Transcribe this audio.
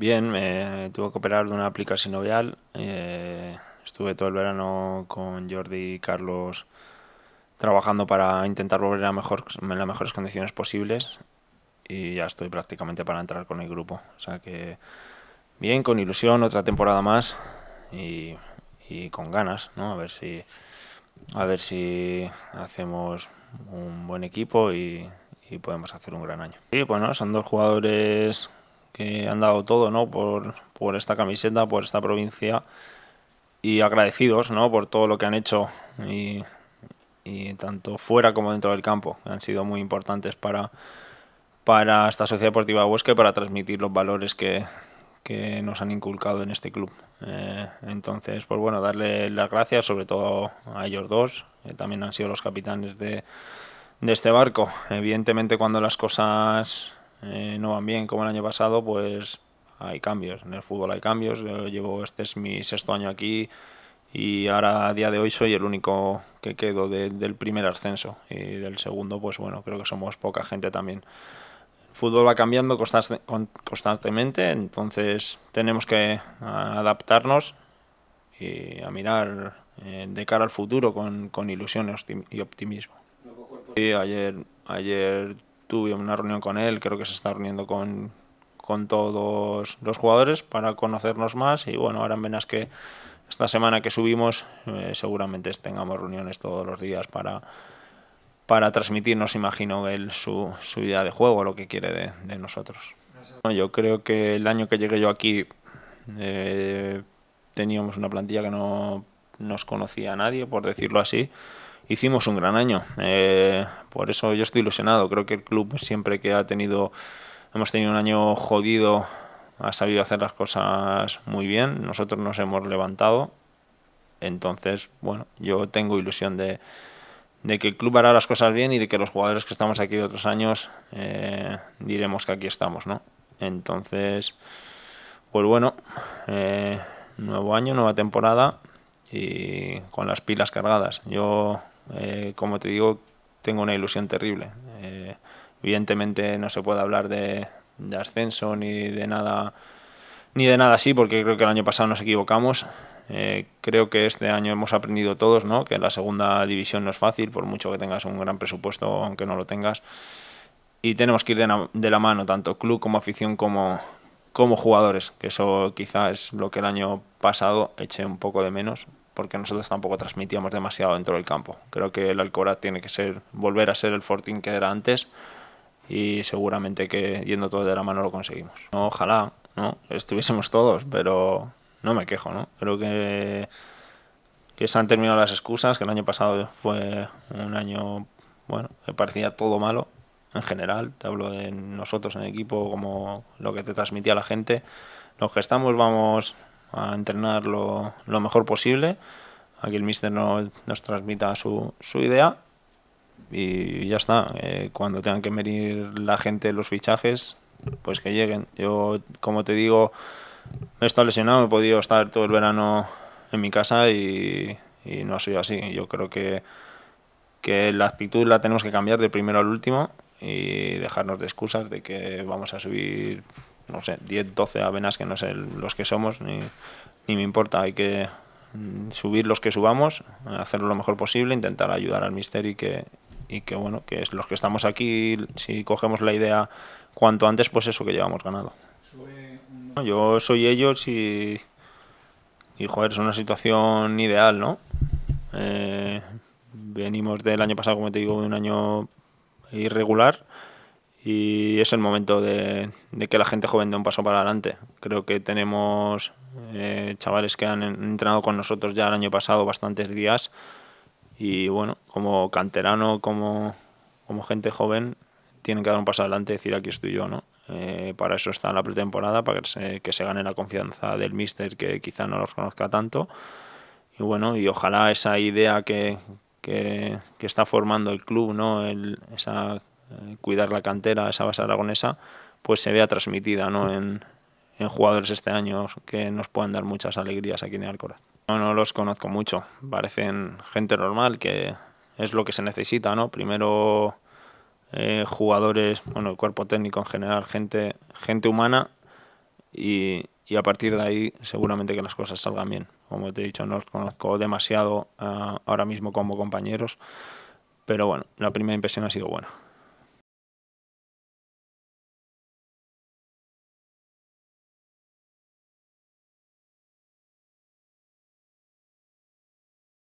Bien, me tuve que operar de una aplicación sinovial. Eh, estuve todo el verano con Jordi y Carlos trabajando para intentar volver a mejor, en las mejores condiciones posibles y ya estoy prácticamente para entrar con el grupo. O sea que bien, con ilusión, otra temporada más y, y con ganas, ¿no? A ver si a ver si hacemos un buen equipo y, y podemos hacer un gran año. Y bueno, pues, son dos jugadores que han dado todo, ¿no? Por, por esta camiseta, por esta provincia y agradecidos, ¿no? Por todo lo que han hecho y, tanto fuera como dentro del campo. Han sido muy importantes para, para esta sociedad deportiva de Huesca y para transmitir los valores que, que nos han inculcado en este club. Eh, entonces, pues bueno, darle las gracias sobre todo a ellos dos, que también han sido los capitanes de, de este barco. Evidentemente cuando las cosas eh, no van bien como el año pasado, pues hay cambios. En el fútbol hay cambios. llevo, este es mi sexto año aquí y ahora a día de hoy soy el único que quedo del primer ascenso y del segundo, pues bueno, creo que somos poca gente también. El fútbol va cambiando constantemente, entonces tenemos que adaptarnos y a mirar eh, de cara al futuro con, con ilusiones y optimismo. Y ayer, ayer tuve una reunión con él, creo que se está reuniendo con, con todos los jugadores para conocernos más y bueno, ahora en venas que esta semana que subimos eh, seguramente tengamos reuniones todos los días para, para transmitirnos, imagino, él su, su idea de juego, lo que quiere de, nosotros. yo creo que el año que llegué yo aquí eh, teníamos una plantilla que no nos conocía nadie, por decirlo así hicimos un gran año. Eh, por eso yo estoy ilusionado. Creo que el club siempre que ha tenido, hemos tenido un año jodido, ha sabido hacer las cosas muy bien. Nosotros nos hemos levantado. Entonces, bueno, yo tengo ilusión de, de que el club hará las cosas bien y de que los jugadores que estamos aquí de otros años eh, diremos que aquí estamos, ¿no? Entonces, pues bueno, eh, nuevo año, nueva temporada y con las pilas cargadas. Yo eh, como te digo, tengo una ilusión terrible. Eh, evidentemente no se puede hablar de, ascenso ni de nada ni de nada así, porque creo que el año pasado nos equivocamos. Eh, creo que este año hemos aprendido todos, ¿no? Que la segunda división no es fácil, por mucho que tengas un gran presupuesto, aunque no lo tengas. Y tenemos que ir de, la mano, tanto club como afición como, como jugadores, que eso quizás es lo que el año pasado eché un poco de menos, porque nosotros tampoco transmitíamos demasiado dentro del campo. Creo que el Alcora tiene que ser volver a ser el Fortín que era antes y seguramente que yendo todo de la mano lo conseguimos. Ojalá, ¿no? Estuviésemos todos, pero no me quejo, ¿no? Creo que, que se han terminado las excusas, que el año pasado fue un año, bueno, que parecía todo malo en general, te hablo de nosotros en equipo, como lo que te transmitía la gente. Nos gestamos, vamos a entrenar lo, mejor posible, a que el mister no, nos transmita su, su idea y ya está. Eh, cuando tengan que medir la gente los fichajes, pues que lleguen. Yo, como te digo, me he estado lesionado, he podido estar todo el verano en mi casa y, no ha sido así. Yo creo que, que la actitud la tenemos que cambiar de primero al último y dejarnos de excusas de que vamos a subir no sé, 10, 12 avenas que no sé los que somos, ni, ni me importa, hay que mm, subir los que subamos, hacerlo lo mejor posible, intentar ayudar al mister y que, y que bueno, que es los que estamos aquí, si cogemos la idea cuanto antes, pues eso que llevamos ganado. Yo soy ellos y, y joder, es una situación ideal, ¿no? Eh, venimos del año pasado, como te digo, de un año irregular y es el momento de, de, que la gente joven dé un paso para adelante. Creo que tenemos eh, chavales que han entrenado con nosotros ya el año pasado bastantes días y bueno, como canterano, como, como gente joven, tienen que dar un paso adelante y decir aquí estoy yo, ¿no? Eh, para eso está la pretemporada, para que se, que se gane la confianza del míster que quizá no los conozca tanto. Y bueno, y ojalá esa idea que, que, que está formando el club, ¿no? El, esa eh, cuidar la cantera, esa base aragonesa, pues se vea transmitida ¿no? en, en jugadores este año que nos puedan dar muchas alegrías aquí en Alcoraz. No, no los conozco mucho, parecen gente normal, que es lo que se necesita, ¿no? Primero eh, jugadores, bueno, el cuerpo técnico en general, gente, gente humana y, a partir de ahí seguramente que las cosas salgan bien. Como te he dicho, no los conozco demasiado eh, ahora mismo como compañeros, pero bueno, la primera impresión ha sido buena.